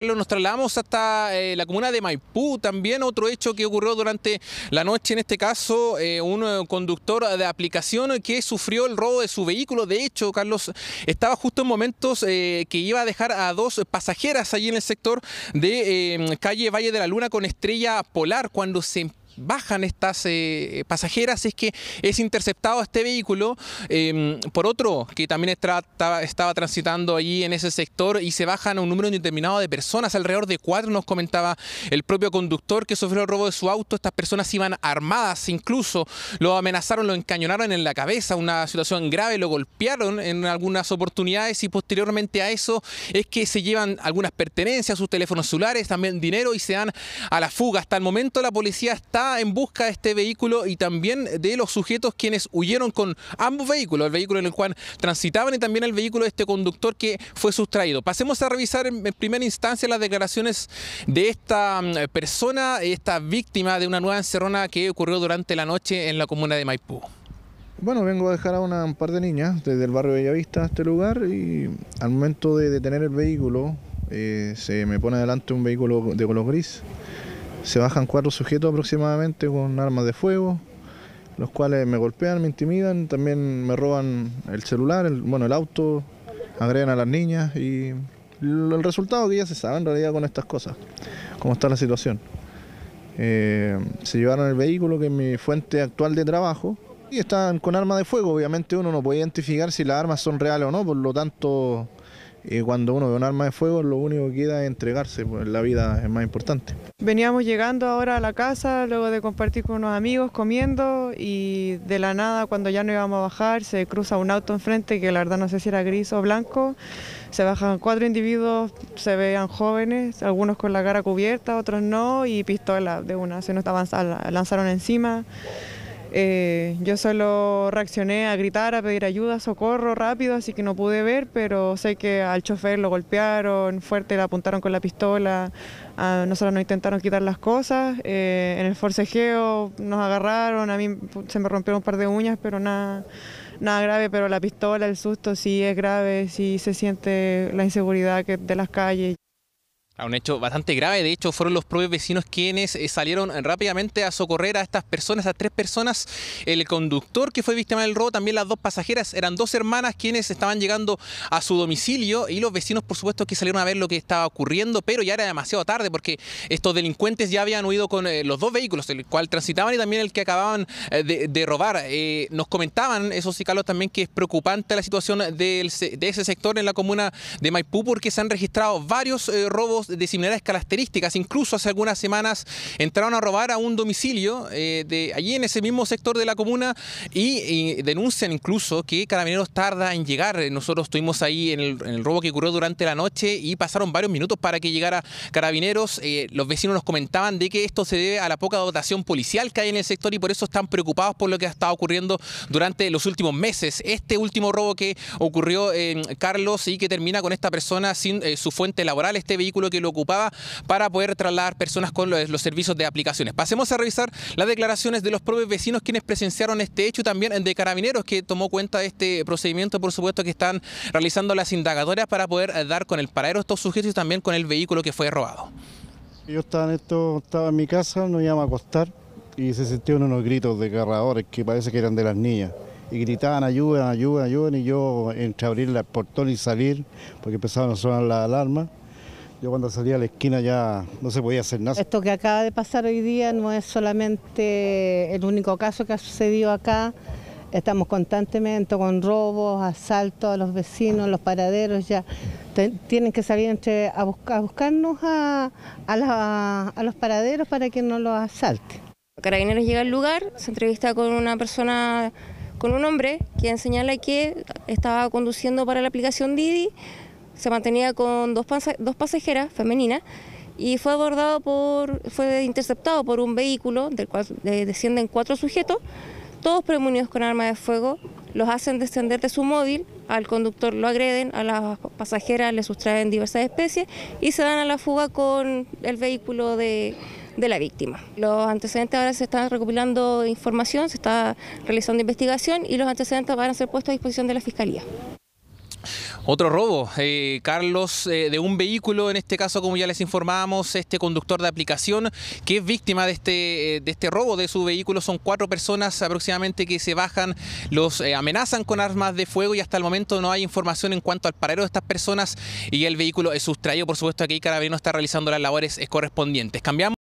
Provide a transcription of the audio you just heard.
Nos trasladamos hasta eh, la comuna de Maipú, también otro hecho que ocurrió durante la noche, en este caso eh, un eh, conductor de aplicación que sufrió el robo de su vehículo, de hecho Carlos estaba justo en momentos que iba a dejar a dos pasajeras allí en el sector de calle Valle de la Luna con estrella polar, cuando se bajan estas eh, pasajeras es que es interceptado este vehículo em, por otro que también estaba, estaba transitando allí en ese sector y se bajan un número indeterminado de personas, alrededor de cuatro nos comentaba el propio conductor que sufrió el robo de su auto, estas personas iban armadas incluso, lo amenazaron, lo encañonaron en la cabeza, una situación grave, lo golpearon en algunas oportunidades y posteriormente a eso es que se llevan algunas pertenencias, sus teléfonos celulares, también dinero y se dan a la fuga. Hasta el momento la policía está en busca de este vehículo y también de los sujetos quienes huyeron con ambos vehículos, el vehículo en el cual transitaban y también el vehículo de este conductor que fue sustraído. Pasemos a revisar en, primera instancia las declaraciones de esta mm, persona, esta víctima de una nueva encerrona que ocurrió durante la noche en la comuna de Maipú. Bueno, vengo a dejar a un par de niñas desde el barrio Bellavista a este lugar y al momento de detener el vehículo eh, se me pone adelante un vehículo de color gris se bajan cuatro sujetos aproximadamente con armas de fuego, los cuales me golpean, me intimidan, también me roban el celular, el, bueno, el auto, agregan a las niñas y el resultado que ya se sabe en realidad con estas cosas, cómo está la situación. Eh, se llevaron el vehículo que es mi fuente actual de trabajo y están con armas de fuego, obviamente uno no puede identificar si las armas son reales o no, por lo tanto y cuando uno ve un arma de fuego, lo único que queda es entregarse, pues la vida es más importante. Veníamos llegando ahora a la casa, luego de compartir con unos amigos, comiendo, y de la nada, cuando ya no íbamos a bajar, se cruza un auto enfrente, que la verdad no sé si era gris o blanco, se bajan cuatro individuos, se vean jóvenes, algunos con la cara cubierta, otros no, y pistola de una, se nos lanzaron encima. Eh, yo solo reaccioné a gritar, a pedir ayuda, socorro rápido, así que no pude ver, pero sé que al chofer lo golpearon fuerte, le apuntaron con la pistola, a ah, nosotros nos intentaron quitar las cosas, eh, en el forcejeo nos agarraron, a mí se me rompieron un par de uñas, pero nada, grave, pero la pistola, el susto sí es grave, sí se siente la inseguridad que, de las calles. Un hecho bastante grave, de hecho fueron los propios vecinos quienes eh, salieron rápidamente a socorrer a estas personas, a tres personas, el conductor que fue víctima del robo, también las dos pasajeras, eran dos hermanas quienes estaban llegando a su domicilio y los vecinos por supuesto que salieron a ver lo que estaba ocurriendo, pero ya era demasiado tarde porque estos delincuentes ya habían huido con eh, los dos vehículos, el cual transitaban y también el que acababan eh, de, robar. nos comentaban esos Carlos también que es preocupante la situación de ese sector en la comuna de Maipú porque se han registrado varios robos de similares características. Incluso hace algunas semanas entraron a robar a un domicilio eh, de allí en ese mismo sector de la comuna y, denuncian incluso que Carabineros tarda en llegar. Eh, nosotros estuvimos ahí en el, robo que ocurrió durante la noche y pasaron varios minutos para que llegara Carabineros. Eh, los vecinos nos comentaban de que esto se debe a la poca dotación policial que hay en el sector y por eso están preocupados por lo que ha estado ocurriendo durante los últimos meses. Este último robo que ocurrió en Carlos y que termina con esta persona sin su fuente laboral, este vehículo que lo ocupaba para poder trasladar personas con los, servicios de aplicaciones. Pasemos a revisar las declaraciones de los propios vecinos quienes presenciaron este hecho también de carabineros que tomó cuenta de este procedimiento, por supuesto, que están realizando las indagatorias para poder eh, dar con el paradero de estos sujetos y también con el vehículo que fue robado. Yo estaba en, esto, estaba en mi casa, no íbamos a acostar y se sintieron unos gritos de agarradores que parece que eran de las niñas. Y gritaban, ayúden, ayúden, ayúden y yo entre abrir el portón y salir, porque empezaban a sonar las alarmas. Yo cuando salía a la esquina ya no se podía hacer nada. Esto que acaba de pasar hoy día no es solamente el único caso que ha sucedido acá. Estamos constantemente con robos, asaltos a los vecinos, los paraderos ya. tienen que salir entre, a, buscar, buscarnos a, a los paraderos para que no los asalten. Carabineros llega al lugar, se entrevista con una persona, con un hombre, quien señala que estaba conduciendo para la aplicación Didi se mantenía con dos, pasajeras femeninas y fue abordado por, fue interceptado por un vehículo del cual descienden cuatro sujetos, todos premunidos con armas de fuego, los hacen descender de su móvil, al conductor lo agreden, a las pasajeras le sustraen diversas especies y se dan a la fuga con el vehículo de, de la víctima. Los antecedentes ahora se están recopilando información, se está realizando investigación y los antecedentes van a ser puestos a disposición de la Fiscalía. Otro robo, eh, Carlos, eh, de un vehículo, en este caso, como ya les informábamos, este conductor de aplicación que es víctima de este, eh, de este robo de su vehículo. Son cuatro personas aproximadamente que se bajan, los amenazan con armas de fuego y hasta el momento no hay información en cuanto al paradero de estas personas y el vehículo es sustraído. Por supuesto, aquí no está realizando las labores correspondientes. Cambiamos.